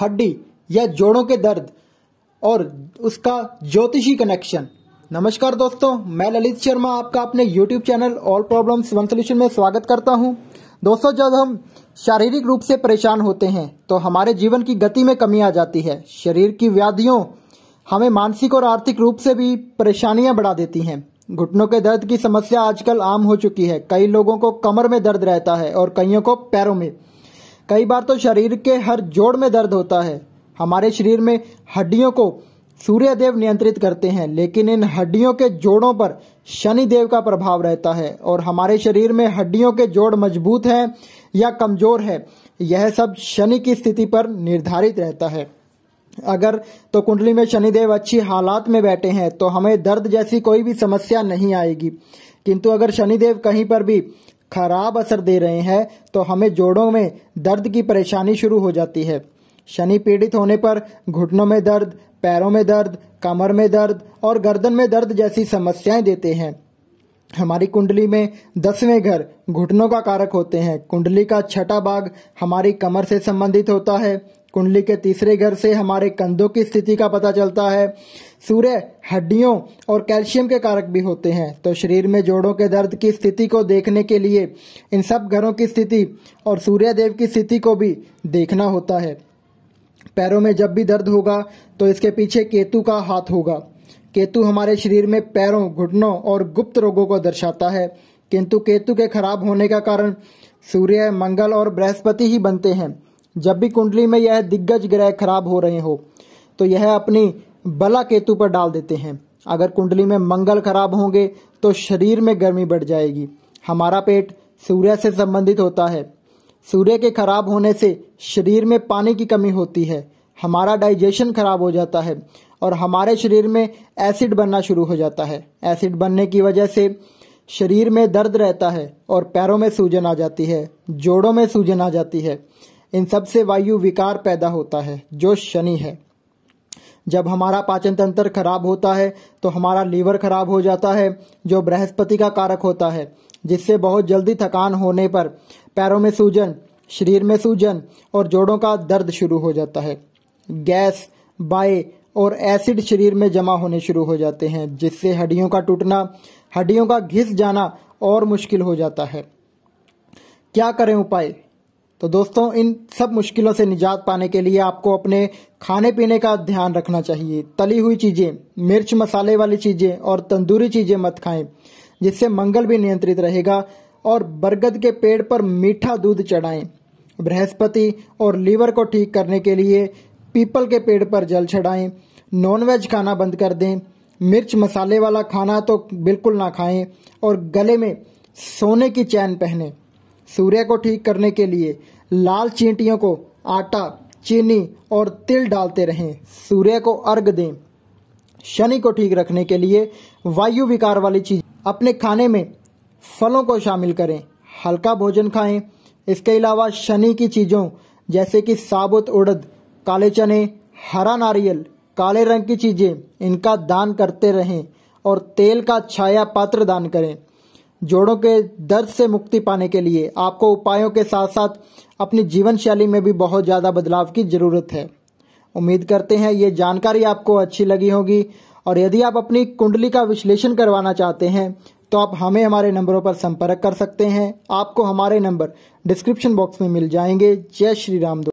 हड्डी या जोड़ों के दर्द और उसका ज्योतिषी कनेक्शन नमस्कार दोस्तों मैं ललित शर्मा आपका अपने YouTube channel all problems one solution में स्वागत करता हूं। दोस्तों जब हम शारीरिक रूप से परेशान होते हैं तो हमारे जीवन की गति में कमी आ जाती है शरीर की व्याधियों हमें मानसिक और आर्थिक रूप से भी परेशानियां बढ़ा देती हैं घुटनों के दर्द की समस्या आजकल आम हो चुकी है कई लोगों को कमर में दर्द रहता है और कईयों को पैरों में कई बार तो शरीर के हर जोड़ में दर्द होता है हमारे शरीर में हड्डियों को देव नियंत्रित करते हैं लेकिन इन हड्डियों के जोड़ों पर शनि देव का प्रभाव रहता है और हमारे शरीर में हड्डियों के जोड़ मजबूत हैं या कमजोर है यह सब शनि की स्थिति पर निर्धारित रहता है अगर तो कुंडली में शनिदेव अच्छी हालात में बैठे हैं तो हमें दर्द जैसी कोई भी समस्या नहीं आएगी किंतु अगर शनिदेव कहीं पर भी खराब असर दे रहे हैं तो हमें जोड़ों में दर्द की परेशानी शुरू हो जाती है शनि पीड़ित होने पर घुटनों में दर्द पैरों में दर्द कमर में दर्द और गर्दन में दर्द जैसी समस्याएं देते हैं हमारी कुंडली में दसवें घर घुटनों का कारक होते हैं कुंडली का छठा भाग हमारी कमर से संबंधित होता है कुंडली के तीसरे घर से हमारे कंधों की स्थिति का पता चलता है सूर्य हड्डियों और कैल्शियम के कारक भी होते हैं तो शरीर में जोड़ों के दर्द की स्थिति को देखने के लिए इन सब घरों की स्थिति और सूर्य देव की स्थिति को भी देखना होता है पैरों में जब भी दर्द होगा तो इसके पीछे केतु का हाथ होगा केतु हमारे शरीर में पैरों घुटनों और गुप्त रोगों को दर्शाता है किंतु केतु के खराब होने का कारण सूर्य मंगल और बृहस्पति ही बनते हैं जब भी कुंडली में यह दिग्गज ग्रह खराब हो रहे हो तो यह अपनी बला केतु पर डाल देते हैं अगर कुंडली में मंगल खराब होंगे तो शरीर में गर्मी बढ़ जाएगी हमारा पेट सूर्य से संबंधित होता है सूर्य के खराब होने से शरीर में पानी की कमी होती है हमारा डाइजेशन खराब हो जाता है और हमारे शरीर में एसिड बनना शुरू हो जाता है एसिड बनने की वजह से शरीर में दर्द रहता है और पैरों में सूजन आ जाती है जोड़ों में सूजन आ जाती है इन सब से वायु विकार पैदा होता है जो शनि है जब हमारा पाचन तंत्र खराब होता है तो हमारा लीवर खराब हो जाता है जो बृहस्पति का कारक होता है जिससे बहुत जल्दी थकान होने पर पैरों में सूजन शरीर में सूजन और जोड़ों का दर्द शुरू हो जाता है गैस बाय और एसिड शरीर में जमा होने शुरू हो जाते हैं जिससे हड्डियों का टूटना हड्डियों का घिस जाना और मुश्किल हो जाता है क्या करें उपाय तो दोस्तों इन सब मुश्किलों से निजात पाने के लिए आपको अपने खाने पीने का ध्यान रखना चाहिए तली हुई चीज़ें मिर्च मसाले वाली चीज़ें और तंदूरी चीज़ें मत खाएं जिससे मंगल भी नियंत्रित रहेगा और बरगद के पेड़ पर मीठा दूध चढ़ाएं बृहस्पति और लीवर को ठीक करने के लिए पीपल के पेड़ पर जल चढ़ाएं नॉनवेज खाना बंद कर दें मिर्च मसाले वाला खाना तो बिल्कुल ना खाएं और गले में सोने की चैन पहने सूर्य को ठीक करने के लिए लाल चींटियों को आटा चीनी और तिल डालते रहें सूर्य को अर्घ दें शनि को ठीक रखने के लिए वायु विकार वाली चीज अपने खाने में फलों को शामिल करें हल्का भोजन खाएं इसके अलावा शनि की चीज़ों जैसे कि साबुत उड़द काले चने हरा नारियल काले रंग की चीज़ें इनका दान करते रहें और तेल का छाया पात्र दान करें जोड़ों के दर्द से मुक्ति पाने के लिए आपको उपायों के साथ साथ अपनी जीवन शैली में भी बहुत ज़्यादा बदलाव की ज़रूरत है उम्मीद करते हैं ये जानकारी आपको अच्छी लगी होगी और यदि आप अपनी कुंडली का विश्लेषण करवाना चाहते हैं तो आप हमें हमारे नंबरों पर संपर्क कर सकते हैं आपको हमारे नंबर डिस्क्रिप्शन बॉक्स में मिल जाएंगे जय श्री राम